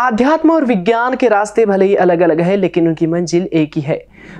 आध्यात्म और विज्ञान के रास्ते भले ही अलग अलग है लेकिन उनकी मंजिल एक ही है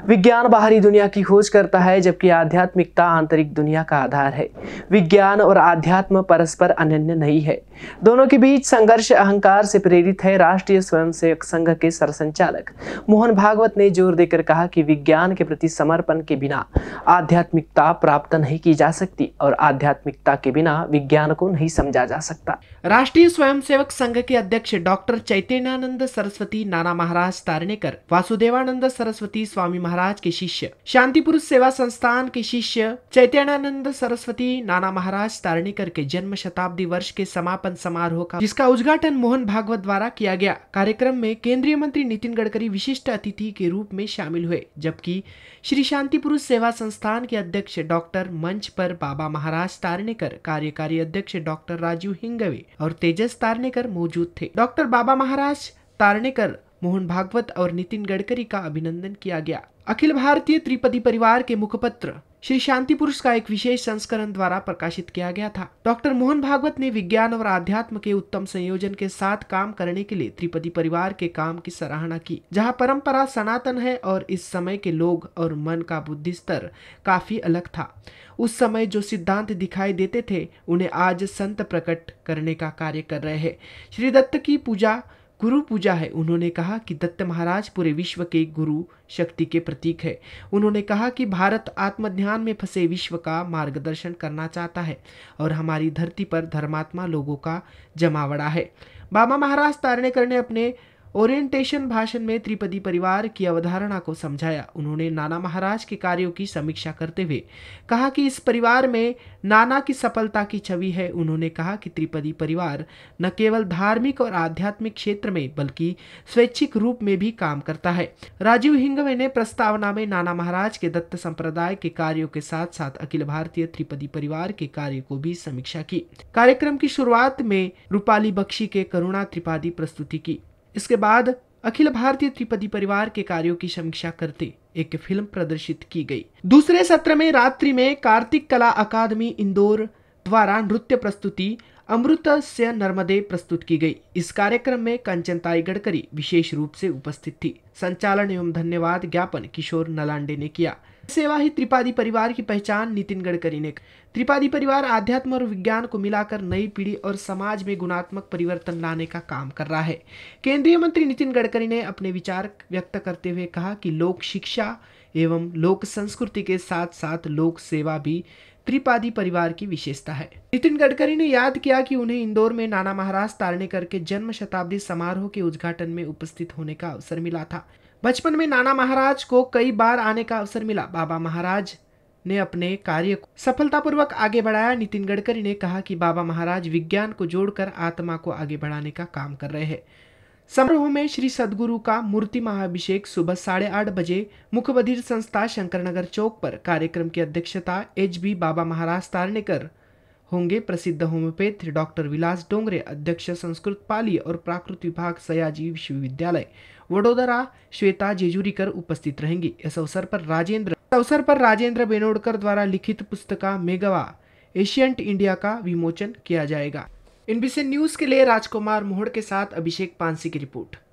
विज्ञान बाहरी दुनिया की खोज करता है जबकि आध्यात्मिकता आंतरिक दुनिया का आधार है विज्ञान और आध्यात्म परस्पर अनन्य नहीं है दोनों के बीच संघर्ष अहंकार से प्रेरित है राष्ट्रीय स्वयंसेवक संघ के सरसंचालक मोहन भागवत ने जोर देकर कहा कि विज्ञान के प्रति समर्पण के बिना आध्यात्मिकता प्राप्त नहीं की जा सकती और आध्यात्मिकता के बिना विज्ञान को नहीं समझा जा सकता राष्ट्रीय स्वयंसेवक संघ के अध्यक्ष डॉक्टर चैतन्यानंद सरस्वती नाना महाराज तारणेकर वासुदेवानंद सरस्वती स्वामी स्वामी महाराज के शिष्य शांति पुरुष सेवा संस्थान के शिष्य चैत्यानंद सरस्वती नाना महाराज तारणीकर के जन्म शताब्दी वर्ष के समापन समारोह का जिसका उद्घाटन मोहन भागवत द्वारा किया गया कार्यक्रम में केंद्रीय मंत्री नितिन गडकरी विशिष्ट अतिथि के रूप में शामिल हुए जबकि श्री शांति पुरुष सेवा संस्थान के अध्यक्ष डॉक्टर मंच पर बाबा महाराज तारणेकर कार्यकारी अध्यक्ष डॉक्टर राजीव हिंगवे और तेजस तारणेकर मौजूद थे डॉक्टर बाबा महाराज तारणेकर मोहन भागवत और नितिन गडकरी का अभिनंदन किया गया अखिल भारतीय त्रिपति परिवार के मुखपत्र श्री शांति पुरुष का एक विशेष संस्करण द्वारा प्रकाशित किया गया था डॉक्टर मोहन भागवत ने विज्ञान और आध्यात्म के उत्तम संयोजन के साथ काम करने के लिए त्रिपति परिवार के काम की सराहना की जहां परंपरा सनातन है और इस समय के लोग और मन का बुद्धि स्तर काफी अलग था उस समय जो सिद्धांत दिखाई देते थे उन्हें आज संत प्रकट करने का कार्य कर रहे हैं श्री दत्त की पूजा गुरु पूजा है उन्होंने कहा कि दत्त महाराज पूरे विश्व के गुरु शक्ति के प्रतीक है उन्होंने कहा कि भारत आत्मध्यान में फंसे विश्व का मार्गदर्शन करना चाहता है और हमारी धरती पर धर्मात्मा लोगों का जमावड़ा है बाबा महाराज तारणेकर ने अपने ओरिएंटेशन भाषण में त्रिपदी परिवार की अवधारणा को समझाया उन्होंने नाना महाराज के कार्यों की समीक्षा करते हुए कहा कि इस परिवार में नाना की सफलता की छवि है उन्होंने कहा कि त्रिपदी परिवार न केवल धार्मिक और आध्यात्मिक क्षेत्र में बल्कि स्वैच्छिक रूप में भी काम करता है राजीव हिंगवे ने प्रस्तावना में नाना महाराज के दत्त संप्रदाय के कार्यो के साथ साथ अखिल भारतीय त्रिपदी परिवार के कार्य को भी समीक्षा की कार्यक्रम की शुरुआत में रूपाली बख्शी के करुणा त्रिपादी प्रस्तुति की इसके बाद अखिल भारतीय त्रिपदी परिवार के कार्यों की समीक्षा करते एक फिल्म प्रदर्शित की गई दूसरे सत्र में रात्रि में कार्तिक कला अकादमी इंदौर द्वारा नृत्य प्रस्तुति अमृत से नर्मदे प्रस्तुत की गई इस कार्यक्रम में कंचन ताई गडकरी विशेष रूप से उपस्थित थी संचालन एवं धन्यवाद ज्ञापन किशोर नलांडे ने किया सेवा ही त्रिपादी परिवार की पहचान नितिन गडकरी ने त्रिपादी परिवार आध्यात्म और विज्ञान को मिलाकर नई पीढ़ी और समाज में गुणात्मक परिवर्तन लाने का काम कर रहा है केंद्रीय मंत्री नितिन गडकरी ने अपने विचार व्यक्त करते हुए कहा कि लोक शिक्षा एवं लोक संस्कृति के साथ साथ लोक सेवा भी त्रिपादी परिवार की विशेषता है नितिन गडकरी ने याद किया कि उन्हें इंदौर में नाना महाराज तारणे करके जन्म शताब्दी समारोह के उद्घाटन में उपस्थित होने का अवसर मिला था बचपन में नाना महाराज को कई बार आने का अवसर मिला बाबा महाराज ने अपने कार्य को सफलतापूर्वक आगे बढ़ाया नितिन गडकरी ने कहा कि बाबा महाराज विज्ञान को जोड़कर आत्मा को आगे बढ़ाने का काम कर रहे हैं समारोह में श्री सदगुरु का मूर्ति महाभिषेक सुबह साढ़े आठ बजे मुखबधिर संस्था शंकरनगर चौक पर कार्यक्रम की अध्यक्षता एच बी बाबा महाराज तारनेकर होंगे प्रसिद्ध होम्योपैथ डॉक्टर विलास डोंगरे अध्यक्ष संस्कृत पाली और प्राकृत विभाग सयाजी विश्वविद्यालय वडोदरा श्वेता जेजुरीकर उपस्थित रहेंगे इस अवसर पर राजेंद्र अवसर पर राजेंद्र बेनोडकर द्वारा लिखित पुस्तका मेगावा एशियंट इंडिया का विमोचन किया जाएगा इनबीसी न्यूज के लिए राजकुमार मोहड़ के साथ अभिषेक पानसी की रिपोर्ट